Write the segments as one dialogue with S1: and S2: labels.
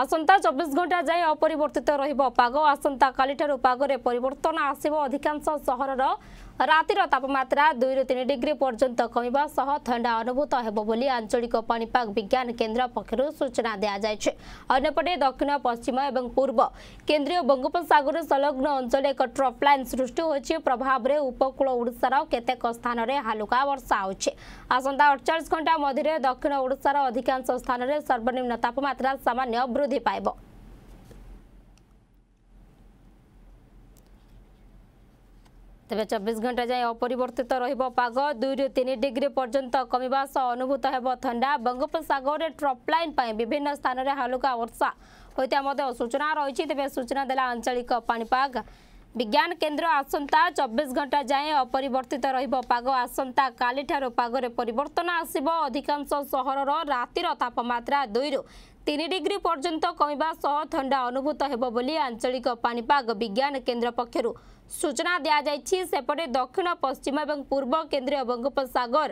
S1: ଆସନ୍ତା ଚବିଶ ଘଣ୍ଟା ଯାଏଁ ଅପରିବର୍ତ୍ତିତ ରହିବ ପାଗ ଆସନ୍ତାକାଲିଠାରୁ ପାଗରେ ପରିବର୍ତ୍ତନ ଆସିବ ଅଧିକାଂଶ ସହରର ରାତିର ତାପମାତ୍ରା ଦୁଇରୁ ତିନି ଡିଗ୍ରୀ ପର୍ଯ୍ୟନ୍ତ କମିବା ସହ ଥଣ୍ଡା ଅନୁଭୂତ ହେବ ବୋଲି ଆଞ୍ଚଳିକ ପାଣିପାଗ ବିଜ୍ଞାନ କେନ୍ଦ୍ର ପକ୍ଷରୁ ସୂଚନା ଦିଆଯାଇଛି ଅନ୍ୟପଟେ ଦକ୍ଷିଣ ପଶ୍ଚିମ ଏବଂ ପୂର୍ବ କେନ୍ଦ୍ରୀୟ ବଙ୍ଗୋପସାଗର ସଂଲଗ୍ନ ଅଞ୍ଚଳରେ ଏକ ଟ୍ରପ୍ ଲାଇନ୍ ସୃଷ୍ଟି ହୋଇଛି ପ୍ରଭାବରେ ଉପକୂଳ ଓଡ଼ିଶାର କେତେକ ସ୍ଥାନରେ ହାଲୁକା ବର୍ଷା ହେଉଛି ଆସନ୍ତା ଅଠଚାଳିଶ ଘଣ୍ଟା ମଧ୍ୟରେ ଦକ୍ଷିଣ ଓଡ଼ିଶାର ଅଧିକାଂଶ ସ୍ଥାନରେ ସର୍ବନିମ୍ନ ତାପମାତ୍ରା ସାମାନ୍ୟ ବୃଦ୍ଧି ପାଇବ तबे 24 घण्टा जाय अपरिवर्तित रहबो पाग दुर्य 3 डिग्री पर्जन्त कमीबास अनुभूत हेबो ठंडा बङ्गोप सागर ट्रपलाइन पै विभिन्न स्थान रे हलुका वर्षा होइता मधे ओ सूचना रहिछि तबे सूचना देला आंचलिक पानी पाग ବିଜ୍ଞାନ କେନ୍ଦ୍ର ଆସନ୍ତା ଚବିଶ ଘଣ୍ଟା ଯାଏଁ ଅପରିବର୍ତ୍ତିତ ରହିବ ପାଗ ଆସନ୍ତା କାଲିଠାରୁ ପାଗରେ ପରିବର୍ତ୍ତନ ଆସିବ ଅଧିକାଂଶ ସହରର ରାତିର ତାପମାତ୍ରା ଦୁଇରୁ ତିନି ଡିଗ୍ରୀ ପର୍ଯ୍ୟନ୍ତ କମିବା ସହ ଥଣ୍ଡା ଅନୁଭୂତ ହେବ ବୋଲି ଆଞ୍ଚଳିକ ପାଣିପାଗ ବିଜ୍ଞାନ କେନ୍ଦ୍ର ପକ୍ଷରୁ ସୂଚନା ଦିଆଯାଇଛି ସେପଟେ ଦକ୍ଷିଣ ପଶ୍ଚିମ ଏବଂ ପୂର୍ବ କେନ୍ଦ୍ରୀୟ ବଙ୍ଗୋପସାଗର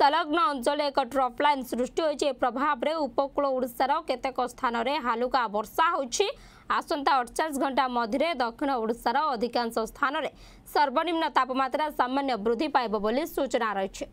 S1: ସଂଲଗ୍ନ ଅଞ୍ଚଳରେ ଏକ ଟ୍ରପ୍ ଲାଇନ୍ ସୃଷ୍ଟି ହୋଇଛି ଏ ପ୍ରଭାବରେ ଉପକୂଳ ଓଡ଼ିଶାର କେତେକ ସ୍ଥାନରେ ହାଲୁକା ବର୍ଷା ହେଉଛି ଆସନ୍ତା ଅଠଚାଳିଶ ଘଣ୍ଟା ମଧ୍ୟରେ ଦକ୍ଷିଣ ଓଡ଼ିଶାର ଅଧିକାଂଶ ସ୍ଥାନରେ ସର୍ବନିମ୍ନ ତାପମାତ୍ରା ସାମାନ୍ୟ ବୃଦ୍ଧି ପାଇବ ବୋଲି ସୂଚନା ରହିଛି